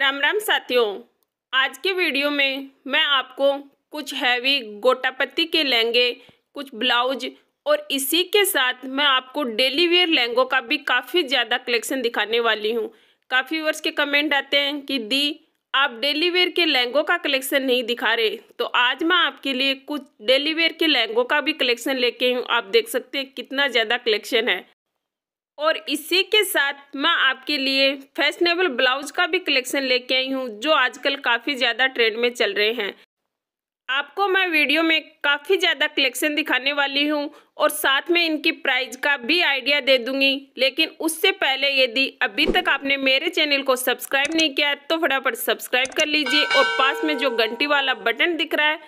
राम राम साथियों आज के वीडियो में मैं आपको कुछ हैवी गोटापत्ती के लहंगे कुछ ब्लाउज और इसी के साथ मैं आपको डेली वेयर लहंगों का भी काफ़ी ज़्यादा कलेक्शन दिखाने वाली हूँ काफ़ी वर्ष के कमेंट आते हैं कि दी आप डेली वेयर के लहंगों का कलेक्शन नहीं दिखा रहे तो आज मैं आपके लिए कुछ डेली वेयर के लहंगों का भी कलेक्शन लेके हूँ आप देख सकते हैं कितना ज़्यादा कलेक्शन है और इसी के साथ मैं आपके लिए फैशनेबल ब्लाउज का भी कलेक्शन लेके आई हूँ जो आजकल काफ़ी ज़्यादा ट्रेंड में चल रहे हैं आपको मैं वीडियो में काफ़ी ज़्यादा कलेक्शन दिखाने वाली हूँ और साथ में इनकी प्राइस का भी आइडिया दे दूंगी लेकिन उससे पहले यदि अभी तक आपने मेरे चैनल को सब्सक्राइब नहीं किया तो फटाफट सब्सक्राइब कर लीजिए और पास में जो घंटी वाला बटन दिख रहा है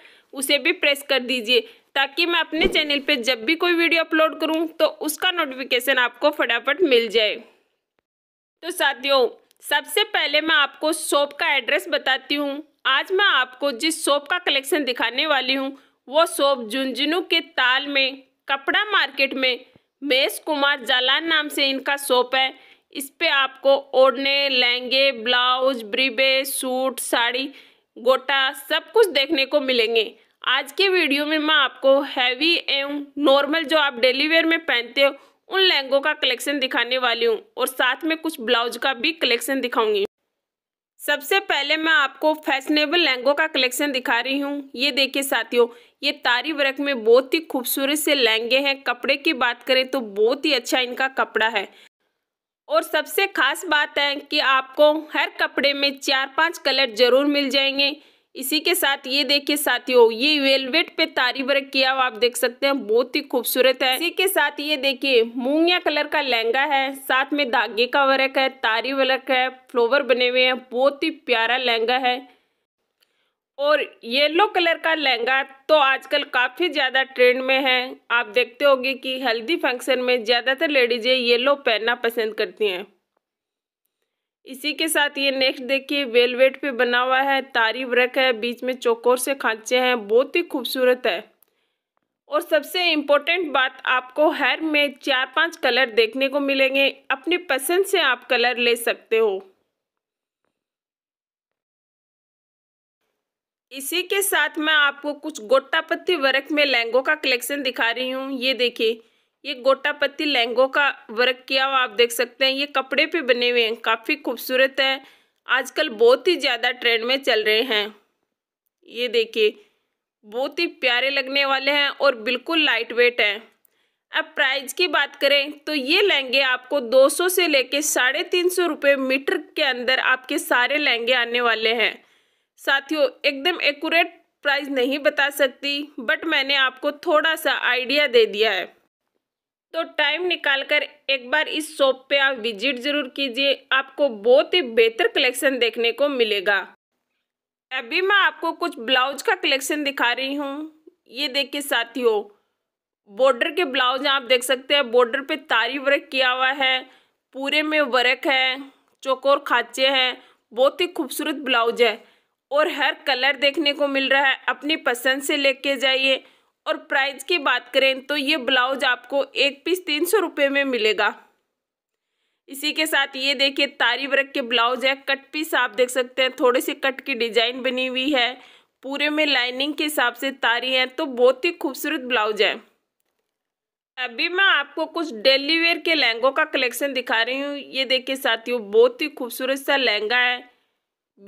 उसे भी प्रेस कर दीजिए ताकि मैं अपने चैनल पे जब भी कोई वीडियो अपलोड करूँ तो उसका नोटिफिकेशन आपको फटाफट मिल जाए तो साथियों सबसे पहले मैं आपको शॉप का एड्रेस बताती हूँ आज मैं आपको जिस शॉप का कलेक्शन दिखाने वाली हूँ वो शॉप झुंझुनू के ताल में कपड़ा मार्केट में मेस कुमार जालान नाम से इनका शॉप है इस पे आपको ओढ़ने लहंगे ब्लाउज ब्रीबे सूट साड़ी गोटा सब कुछ देखने को मिलेंगे आज के वीडियो में मैं आपको हैवी एवं नॉर्मल जो आप डेली वेयर में पहनते हो उन लहंगों का कलेक्शन दिखाने वाली हूँ और साथ में कुछ ब्लाउज का भी कलेक्शन दिखाऊंगी सबसे पहले मैं आपको फैशनेबल लहंगों का कलेक्शन दिखा रही हूँ ये देखिए साथियों ये तारी वर्क में बहुत ही खूबसूरत से लहंगे हैं कपड़े की बात करें तो बहुत ही अच्छा इनका कपड़ा है और सबसे खास बात है कि आपको हर कपड़े में चार पांच कलर जरूर मिल जाएंगे इसी के साथ ये देखिए साथियों ये वेलवेट पे तारी वर्क किया हुआ आप देख सकते हैं बहुत ही खूबसूरत है इसी के साथ ये देखिए मूंगिया कलर का लहंगा है साथ में धागे का वर्क है तारी वर्क है फ्लोवर बने हुए हैं बहुत ही प्यारा लहंगा है और येलो कलर का लहंगा तो आजकल काफ़ी ज़्यादा ट्रेंड में है आप देखते होंगे कि हल्दी फंक्शन में ज़्यादातर लेडीज़ें येलो पहनना पसंद करती हैं इसी के साथ ये नेक्स्ट देखिए वेलवेट पे बना हुआ है तारी वर्क है बीच में चौकोर से खांचे हैं बहुत ही खूबसूरत है और सबसे इम्पोर्टेंट बात आपको हर में चार पांच कलर देखने को मिलेंगे अपनी पसंद से आप कलर ले सकते हो इसी के साथ मैं आपको कुछ गोटा वर्क में लहंगों का कलेक्शन दिखा रही हूँ ये देखिए ये गोटापत्ती लहंगों का वर्क किया हुआ आप देख सकते हैं ये कपड़े पे बने हुए हैं काफ़ी खूबसूरत है आजकल बहुत ही ज़्यादा ट्रेंड में चल रहे हैं ये देखिए बहुत ही प्यारे लगने वाले हैं और बिल्कुल लाइट वेट हैं अब प्राइस की बात करें तो ये लहंगे आपको 200 से लेके साढ़े तीन सौ रुपये मीटर के अंदर आपके सारे लहंगे आने वाले हैं साथियों एकदम एकूरेट प्राइस नहीं बता सकती बट मैंने आपको थोड़ा सा आइडिया दे दिया है तो टाइम निकालकर एक बार इस शॉप पे आप विजिट ज़रूर कीजिए आपको बहुत ही बेहतर कलेक्शन देखने को मिलेगा अभी मैं आपको कुछ ब्लाउज का कलेक्शन दिखा रही हूँ ये देखिए साथियों बॉर्डर के ब्लाउज आप देख सकते हैं बॉर्डर पे तारी वर्क किया हुआ है पूरे में वर्क है चौकोर खाचे हैं बहुत ही खूबसूरत ब्लाउज है और हर कलर देखने को मिल रहा है अपनी पसंद से लेके जाइए और प्राइस की बात करें तो ये ब्लाउज आपको एक पीस तीन सौ रुपये में मिलेगा इसी के साथ ये देखिए तारी वर्क के ब्लाउज है कट पीस आप देख सकते हैं थोड़े से कट की डिजाइन बनी हुई है पूरे में लाइनिंग के हिसाब से तारी है तो बहुत ही खूबसूरत ब्लाउज है अभी मैं आपको कुछ डेली वेयर के लहंगों का कलेक्शन दिखा रही हूँ ये देखिए साथियों बहुत ही खूबसूरत सा लहंगा है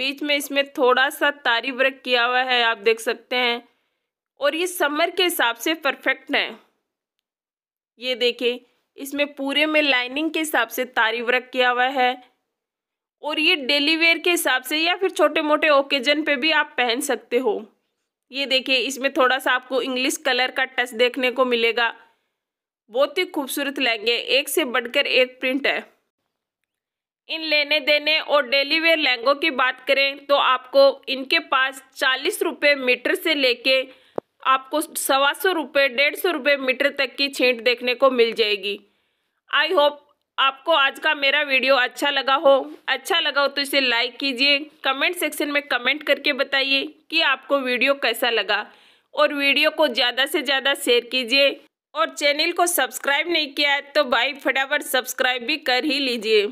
बीच में इसमें थोड़ा सा तारी वर्क किया हुआ है आप देख सकते हैं और ये समर के हिसाब से परफेक्ट है ये देखिए इसमें पूरे में लाइनिंग के हिसाब से तारी वर्क किया हुआ है और ये डेली वेयर के हिसाब से या फिर छोटे मोटे ओकेजन पे भी आप पहन सकते हो ये देखिए इसमें थोड़ा सा आपको इंग्लिश कलर का टच देखने को मिलेगा बहुत ही खूबसूरत लहंगे एक से बढ़कर एक प्रिंट है इन लेने देने और डेली वेयर लहंगों की बात करें तो आपको इनके पास चालीस रुपये मीटर से लेके आपको सवा सौ रुपये डेढ़ सौ रुपये मीटर तक की छींट देखने को मिल जाएगी आई होप आपको आज का मेरा वीडियो अच्छा लगा हो अच्छा लगा हो तो इसे लाइक कीजिए कमेंट सेक्शन में कमेंट करके बताइए कि आपको वीडियो कैसा लगा और वीडियो को ज़्यादा से ज़्यादा शेयर कीजिए और चैनल को सब्सक्राइब नहीं किया है तो भाई फटाफट सब्सक्राइब भी कर ही लीजिए